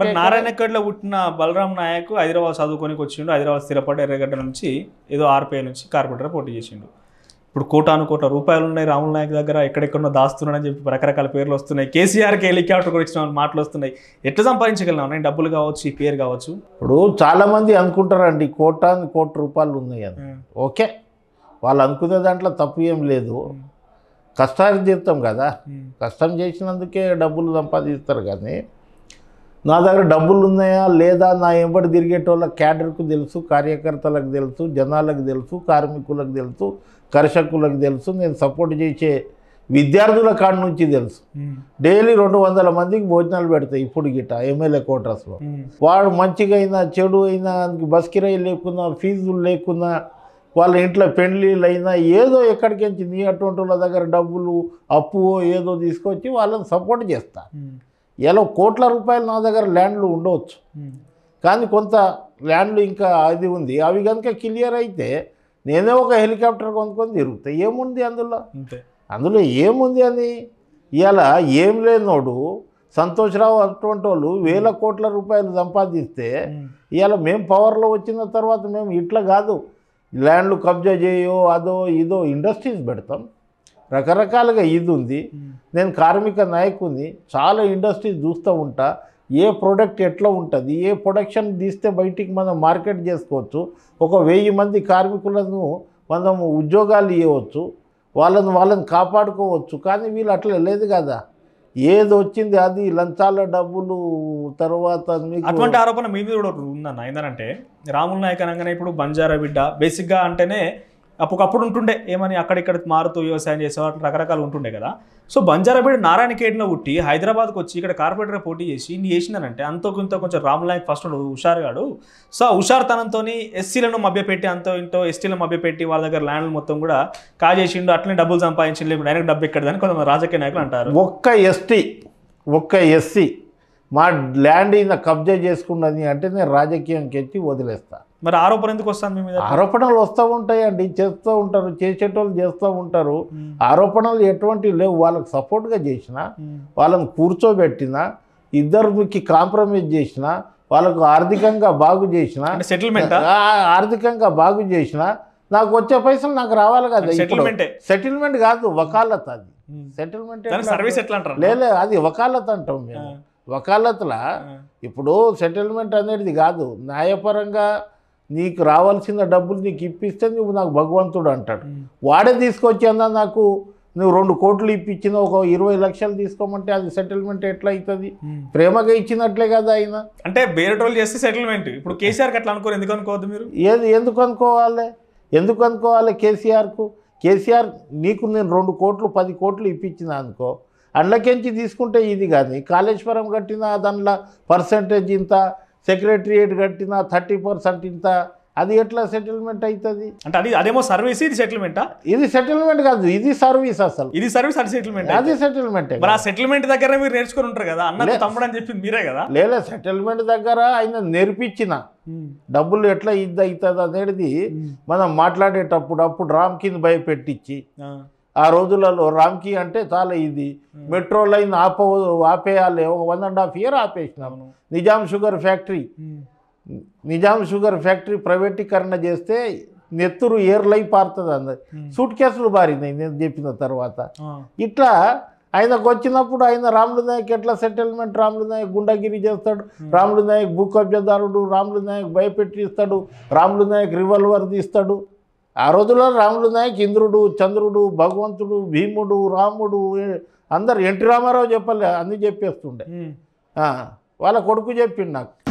మరి లో పుట్టిన బలరాం నాయక్ హైదరాబాద్ చదువుకొని వచ్చిండు హైదరాబాద్ స్థిరపడి ఎర్రగడ్డ నుంచి ఏదో ఆర్పీఐ నుంచి కార్పొరేటర్ పోటీ చేసిండు ఇప్పుడు కోటాను కోట రూపాయలు ఉన్నాయి రాహుల్ నాయక్ దగ్గర ఎక్కడెక్కడో దాస్తున్నాడని చెప్పి రకరకాల పేర్లు వస్తున్నాయి కేసీఆర్కి హెలికాప్టర్ కూడా ఇచ్చిన మాటలు వస్తున్నాయి ఎట్లా సంపాదించగలిగినాం నేను డబ్బులు కావచ్చు ఈ పేరు కావచ్చు ఇప్పుడు చాలామంది అనుకుంటారండి కోటాను కోటి రూపాయలు ఉన్నాయి అని ఓకే వాళ్ళు అనుకునే దాంట్లో తప్పు ఏం లేదు కష్టాలు తీర్థం కదా కష్టం చేసినందుకే డబ్బులు సంపాదిస్తారు కానీ నా దగ్గర డబ్బులు ఉన్నాయా లేదా నా ఎంబడి తిరిగేటోళ్ళ క్యాడర్కు తెలుసు కార్యకర్తలకు తెలుసు జనాలకు తెలుసు కార్మికులకు తెలుసు కర్షకులకు తెలుసు నేను సపోర్ట్ చేసే విద్యార్థుల కాడ నుంచి తెలుసు డైలీ రెండు వందల మందికి భోజనాలు పెడతాయి ఇప్పుడు గిట్ట ఎమ్మెల్యే క్వార్టర్స్లో వాడు మంచిగా అయినా చెడు అయినా బస్ కిరాయి లేకున్నా ఫీజులు లేకున్నా వాళ్ళ ఇంట్లో పెండ్లీలు అయినా ఏదో ఎక్కడికి నీ అటువంటి వాళ్ళ దగ్గర డబ్బులు అప్పు ఏదో తీసుకొచ్చి వాళ్ళని సపోర్ట్ చేస్తా ఎలా కోట్ల రూపాయలు నా దగ్గర ల్యాండ్లు ఉండవచ్చు కానీ కొంత ల్యాండ్లు ఇంకా అది ఉంది అవి కనుక క్లియర్ అయితే నేనే ఒక హెలికాప్టర్ కొనుక్కొని తిరుగుతాయి ఏముంది అందులో అందులో ఏముంది అని ఇలా ఏం లేనోడు సంతోషరావు అటువంటి వాళ్ళు వేల కోట్ల రూపాయలు సంపాదిస్తే ఇవాళ మేము పవర్లో వచ్చిన తర్వాత మేము ఇట్లా కాదు ల్యాండ్లు కబ్జా చేయో అదో ఇదో ఇండస్ట్రీస్ పెడతాం రకరకాలుగా ఇది ఉంది నేను కార్మిక నాయకుని చాలా ఇండస్ట్రీస్ చూస్తూ ఉంటా ఏ ప్రోడక్ట్ ఎట్లా ఉంటుంది ఏ ప్రొడక్షన్ తీస్తే బయటికి మనం మార్కెట్ చేసుకోవచ్చు ఒక వెయ్యి మంది కార్మికులను మనం ఉద్యోగాలు ఇవ్వచ్చు వాళ్ళని వాళ్ళని కాపాడుకోవచ్చు కానీ వీళ్ళు అట్లా లేదు కదా ఏది వచ్చింది అది లంచాల డబ్బులు తర్వాత అటువంటి ఆరోపణ మీద కూడా ఉందన్న ఏంటంటే రాముల నాయక్ అనగానే ఇప్పుడు బంజారా బిడ్డ బేసిక్గా అంటేనే అప్పుడప్పుడు ఉంటుండే ఏమని అక్కడిక్కడ మారుతూ వ్యవసాయం చేసేవారు రకరకాలు ఉంటుండే కదా సో బంజారాపేట నారాయణఖేడ్లో పుట్టి హైదరాబాద్కి వచ్చి ఇక్కడ కార్పొరేటర్గా పోటీ చేసి ఇన్ని చేసినానంటే అంతో కొంత కొంచెం రామ్లాయ్ ఫస్ట్ హుషారుగాడు సో ఆ హుషారుతనంతో ఎస్సీలను మభ్యపెట్టి అంతో ఇంటో ఎస్టీలను మభ్యపెట్టి వాళ్ళ దగ్గర ల్యాండ్లు మొత్తం కూడా కాజేసిండు అట్లనే డబ్బులు సంపాదించింది లేదు డైరెక్ట్ డబ్బు ఎక్కడదని కొంతమంది రాజకీయ నాయకులు అంటారు ఒక్క ఎస్టీ ఒక్క ఎస్సీ మా ల్యాండ్ ఇంత కబ్జా చేసుకున్నది అంటే నేను రాజకీయంకి ఎత్తి వదిలేస్తాను మరి ఆరోపణ ఎందుకు వస్తాను మీ మీద ఆరోపణలు వస్తూ ఉంటాయండి చేస్తూ ఉంటారు చేసేటోళ్ళు చేస్తూ ఉంటారు ఆరోపణలు ఎటువంటివి లేవు వాళ్ళకి సపోర్ట్గా చేసిన వాళ్ళని కూర్చోబెట్టిన ఇద్దరికి కాంప్రమైజ్ చేసిన వాళ్ళకు ఆర్థికంగా బాగు చేసిన సెటిల్మెంట్ ఆర్థికంగా బాగు చేసిన నాకు వచ్చే పైసలు నాకు రావాలి కదా సెటిల్మెంట్ సెటిల్మెంట్ కాదు వకాలత్ అది సెటిల్మెంట్ సర్వీస్ ఎట్లా లేదు అది వకాలత్ అంటాం మేము వకాలత్లా ఇప్పుడు సెటిల్మెంట్ అనేది కాదు న్యాయపరంగా నీకు రావాల్సిన డబ్బులు నీకు ఇప్పిస్తే నువ్వు నాకు భగవంతుడు అంటాడు వాడే తీసుకొచ్చేందా నాకు నువ్వు రెండు కోట్లు ఇప్పించిన ఒక ఇరవై లక్షలు తీసుకోమంటే అది సెటిల్మెంట్ ఎట్లా అవుతుంది ప్రేమగా ఇచ్చినట్లే కదా ఆయన అంటే బేరటోలు చేస్తే సెటిల్మెంట్ ఇప్పుడు కేసీఆర్కి అట్లా అనుకోరు ఎందుకు అనుకోవద్దు మీరు ఏది ఎందుకు అనుకోవాలి ఎందుకు అనుకోవాలి కేసీఆర్కు కేసీఆర్ నీకు నేను రెండు కోట్లు పది కోట్లు ఇప్పించిన అనుకో అండ్లకెంచి తీసుకుంటే ఇది కానీ కాళేశ్వరం కట్టిన దానిలో పర్సంటేజ్ ఇంత సెక్రటరియేట్ కట్టిన థర్టీ పర్సెంట్ ఇంత అది ఎట్లా సెటిల్మెంట్ అవుతుంది అంటే అది అదేమో సర్వీస్ ఇది సెటిల్మెంటా ఇది సెటిల్మెంట్ కాదు ఇది సర్వీస్ అసలు ఇది సర్వీస్ అది సెటిల్మెంట్ అది సెటిల్మెంట్ మరి ఆ సెటిల్మెంట్ దగ్గర మీరు నేర్చుకుని ఉంటారు కదా అన్న తమ్ముడు అని చెప్పి మీరే కదా లేదా సెటిల్మెంట్ దగ్గర ఆయన నేర్పించిన డబ్బులు ఎట్లా ఇది అవుతుంది అనేది మనం మాట్లాడేటప్పుడు అప్పుడు రామ్ కింద భయపెట్టించి ఆ రోజులలో రామ్కి అంటే చాలా ఇది మెట్రో లైన్ ఆప ఆపేయాలి ఒక వన్ అండ్ హాఫ్ ఇయర్ ఆపేసినాము Nizam sugar factory Nizam sugar factory ప్రైవేటీకరణ చేస్తే నెత్తురు ఏర్లై పారుతుంది అందరు సూట్ కేసులు బారినాయి నేను చెప్పిన తర్వాత ఇట్లా ఆయనకు వచ్చినప్పుడు ఆయన రాములు నాయక్ ఎట్లా సెటిల్మెంట్ రాములు నాయక్ గుండాగిరి చేస్తాడు రాములు నాయక్ భూ కబ్జాదారుడు రాములు నాయక్ భయపెట్టిస్తాడు రాములు నాయక్ రివాల్వర్ తీస్తాడు ఆ రోజుల్లో రాములు నాయక్ ఇంద్రుడు చంద్రుడు భగవంతుడు భీముడు రాముడు అందరు ఎన్టీ రామారావు చెప్పలే అన్నీ చెప్పేస్తుండే వాళ్ళ కొడుకు చెప్పిండు నాకు